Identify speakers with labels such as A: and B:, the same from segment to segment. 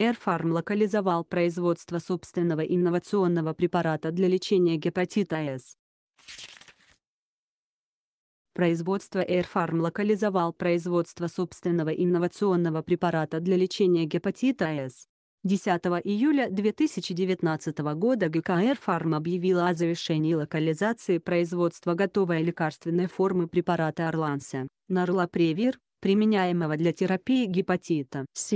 A: Эрфарм локализовал производство собственного инновационного препарата для лечения гепатита С. Производство Эрфарм локализовал производство собственного инновационного препарата для лечения гепатита С. 10 июля 2019 года ГК Эрфарм объявила о завершении локализации производства готовой лекарственной формы препарата Орланса, Нарлапревир, применяемого для терапии гепатита С.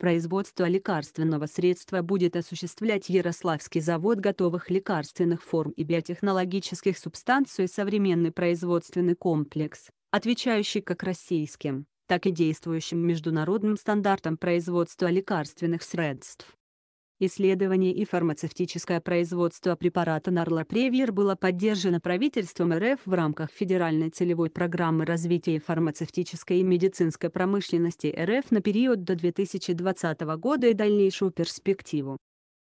A: Производство лекарственного средства будет осуществлять Ярославский завод готовых лекарственных форм и биотехнологических субстанций современный производственный комплекс, отвечающий как российским, так и действующим международным стандартам производства лекарственных средств. Исследование и фармацевтическое производство препарата Нарлопревир было поддержано правительством РФ в рамках Федеральной целевой программы развития фармацевтической и медицинской промышленности РФ на период до 2020 года и дальнейшую перспективу.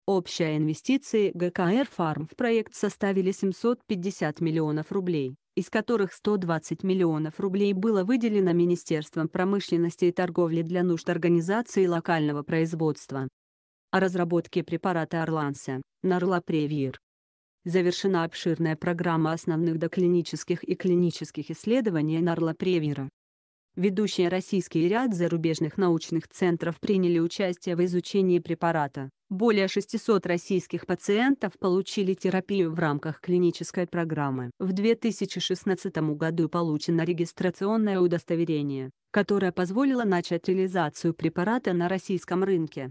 A: Общие инвестиции ГКР «Фарм» в проект составили 750 миллионов рублей, из которых 120 миллионов рублей было выделено Министерством промышленности и торговли для нужд организации локального производства о разработке препарата Орланса, (Нарлапревир). Завершена обширная программа основных доклинических и клинических исследований Нарлапревира. Ведущие российские ряд зарубежных научных центров приняли участие в изучении препарата. Более 600 российских пациентов получили терапию в рамках клинической программы. В 2016 году получено регистрационное удостоверение, которое позволило начать реализацию препарата на российском рынке.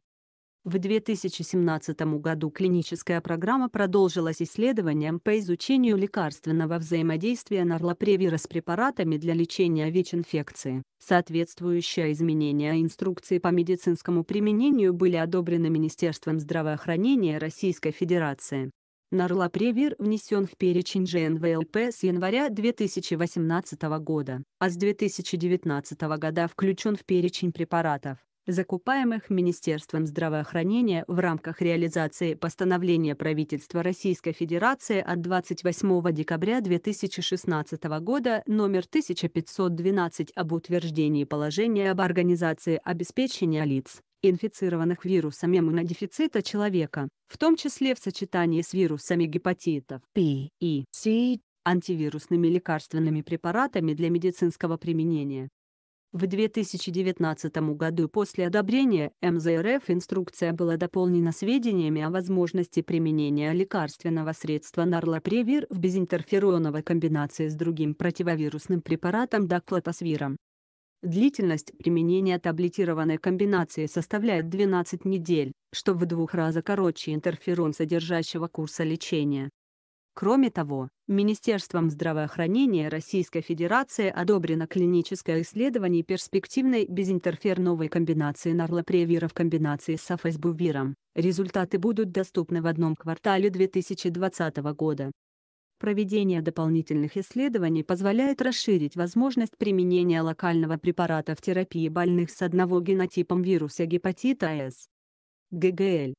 A: В 2017 году клиническая программа продолжилась исследованием по изучению лекарственного взаимодействия норлопревира с препаратами для лечения ВИЧ-инфекции. Соответствующие изменения инструкции по медицинскому применению были одобрены Министерством здравоохранения Российской Федерации. Нарлопревир внесен в перечень ЖНВЛП с января 2018 года, а с 2019 года включен в перечень препаратов, закупаемых Министерством здравоохранения в рамках реализации постановления правительства Российской Федерации от 28 декабря 2016 года номер 1512 об утверждении положения об организации обеспечения лиц, инфицированных вирусом иммунодефицита человека, в том числе в сочетании с вирусами гепатитов P и C, антивирусными лекарственными препаратами для медицинского применения, в 2019 году после одобрения МЗРФ инструкция была дополнена сведениями о возможности применения лекарственного средства нарлопревир в безинтерфероновой комбинации с другим противовирусным препаратом даклотосвиром. Длительность применения таблетированной комбинации составляет 12 недель, что в двух раза короче интерферон содержащего курса лечения. Кроме того, Министерством здравоохранения Российской Федерации одобрено клиническое исследование перспективной безинтерферновой комбинации нарлопревира в комбинации с афосбувиром. Результаты будут доступны в одном квартале 2020 года. Проведение дополнительных исследований позволяет расширить возможность применения локального препарата в терапии больных с одного генотипом вируса гепатита С. ГГЛ